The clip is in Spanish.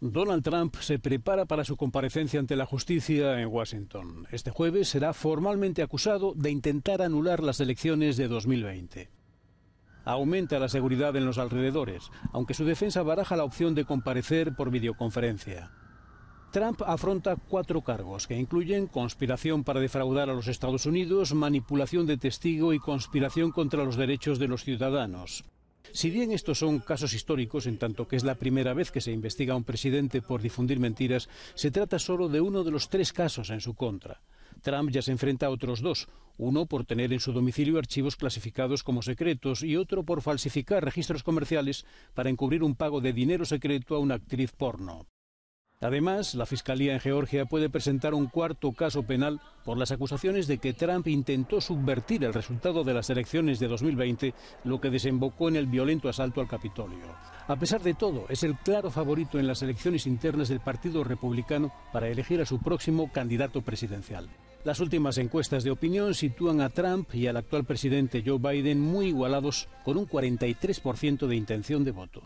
Donald Trump se prepara para su comparecencia ante la justicia en Washington. Este jueves será formalmente acusado de intentar anular las elecciones de 2020. Aumenta la seguridad en los alrededores, aunque su defensa baraja la opción de comparecer por videoconferencia. Trump afronta cuatro cargos que incluyen conspiración para defraudar a los Estados Unidos, manipulación de testigo y conspiración contra los derechos de los ciudadanos. Si bien estos son casos históricos, en tanto que es la primera vez que se investiga a un presidente por difundir mentiras, se trata solo de uno de los tres casos en su contra. Trump ya se enfrenta a otros dos, uno por tener en su domicilio archivos clasificados como secretos y otro por falsificar registros comerciales para encubrir un pago de dinero secreto a una actriz porno. Además, la Fiscalía en Georgia puede presentar un cuarto caso penal por las acusaciones de que Trump intentó subvertir el resultado de las elecciones de 2020, lo que desembocó en el violento asalto al Capitolio. A pesar de todo, es el claro favorito en las elecciones internas del Partido Republicano para elegir a su próximo candidato presidencial. Las últimas encuestas de opinión sitúan a Trump y al actual presidente Joe Biden muy igualados con un 43% de intención de voto.